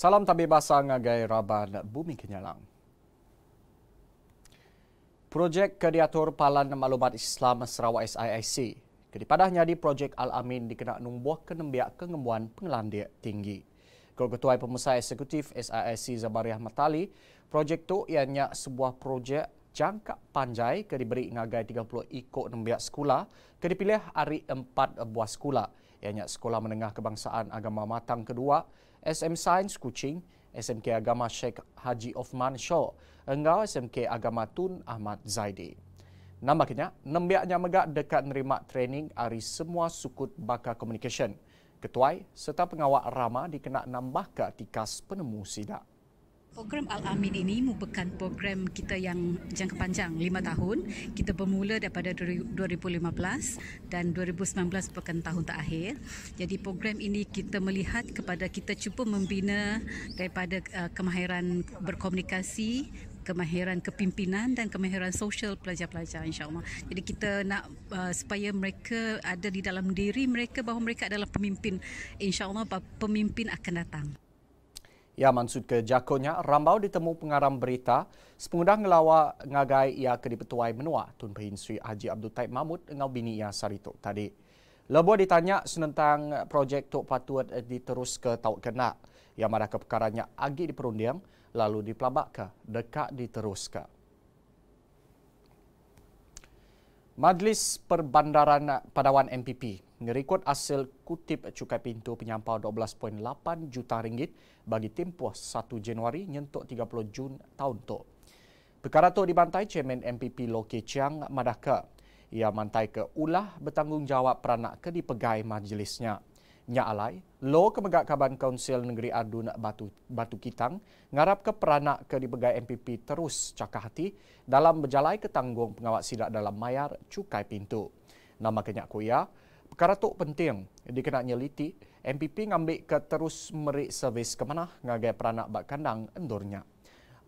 Salam tabi basa ngagai raban bumi kenyalang. Projek Kediator Palan Maklumat Islam Sarawak SIIC. Kedipadahnya di Projek Al-Amin dikenak numbuh kenembiak kengembuan pengelandia tinggi. Ketua Pemusai Eksekutif SIIC Zabariah Matali, projek itu ianya sebuah projek jangka panjai ke diberi ngagai 30 ikut nembiak sekolah ke dipilih hari 4 buah sekolah ianya Sekolah Menengah Kebangsaan Agama Matang kedua, SM Sains Kuching, SMK Agama Sheikh Haji Ofman Shaw, engau SMK Agama Tun Ahmad Zaidi. Nambaknya, nembiaknya megak dekat nerima training dari semua suku bakar komunikasi. Ketuai serta pengawal Rama dikenak nambah ke tikas penemu sidak. Program Al-Amin ini merupakan program kita yang jangka panjang 5 tahun. Kita bermula daripada 2015 dan 2019 merupakan tahun terakhir. Jadi program ini kita melihat kepada kita cuba membina daripada eh, kemahiran berkomunikasi, kemahiran kepimpinan dan kemahiran sosial pelajar-pelajar insyaallah. Jadi kita nak uh, supaya mereka ada di dalam diri mereka bahawa mereka adalah pemimpin insyaallah pemimpin akan datang. Ia ya, mansut ke jakonya rambau ditemu pengarang berita sepengudah ngelawa ngagai ia ke dipetuai menua Tun Pahin Sri Haji Abdul Taib Mahmud dengan bini ia Sarito tadi. Lebuah ditanya senentang projek Tok Patut diterus ke Tau Kena. Ia marah ke perkaranya agi diperundiam lalu dipelabak ke dekat diterus ke. Majlis Perbandaran Padawan MPP merekod hasil kutip cukai pintu penyampau 12.8 juta ringgit bagi tempoh 1 Januari nyentuk 30 Jun tahun tu. Perkara tu dibantai Chairman MPP Loke Chiang Madaka. Ia mantai ke ulah bertanggungjawab peranak ke dipegai majlisnya. Nya Alai, Lo Kemegak Kaban Kaunsil Negeri Adun Batu, Batu Kitang ngarap ke peranak ke dipegai MPP terus cakap hati dalam berjalai ke tanggung pengawas sidak dalam mayar cukai pintu. Nama kenyak kuya, tu penting di kena nyeliti MPP ngambil ke terus merik servis ke mana ngagai peranak bak kandang endurnya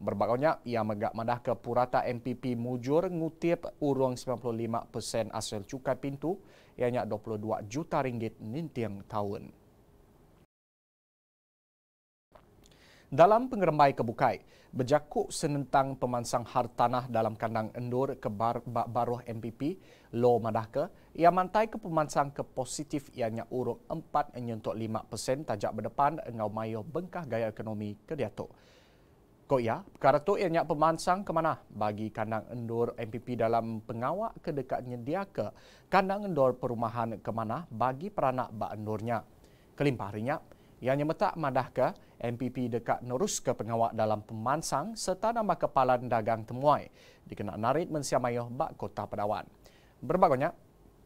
berbagaunya ia megak madah ke purata MPP mujur ngutip urung 95% asal cukai pintu ianya 22 juta ringgit nintiang tahun dalam pengerembai kebukai berjakuk senentang pemansang hartanah dalam kandang endur ke bar baruh MPP Lo Madaka ia mantai ke pemansang ke positif ianya urung 4 nyentuk 5 persen tajak berdepan ngau mayo bengkah gaya ekonomi ke diatuk. Ko ya, perkara tu ianya pemansang ke mana bagi kandang endur MPP dalam pengawak ke dekatnya dia ke kandang endur perumahan ke mana bagi peranak bak endurnya. Kelimpah rinyap, yang nyemetak madah ke MPP dekat nerus ke pengawak dalam pemansang serta nama kepala dagang temuai dikenal narit mensiamayo bak kota pedawan. Berbagainya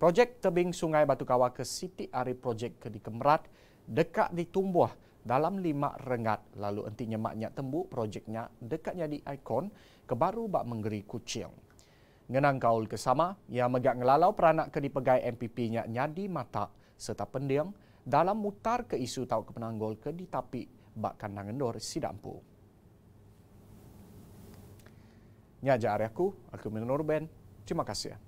projek tebing sungai Batu Kawa ke Siti Ari projek ke di Kemerat dekat ditumbuh dalam lima rengat lalu entinya maknya tembu projeknya dekat jadi ikon kebaru bak menggeri kucing. Ngenang kaul kesama yang megak ngelalau peranak ke dipegai pegai MPP-nya nyadi mata serta pendiang dalam mutar ke isu tau kepenanggol ke di tapi bak kandang endor sidampu. dampu. Nya aja aku, aku Minor Ben. Terima kasih.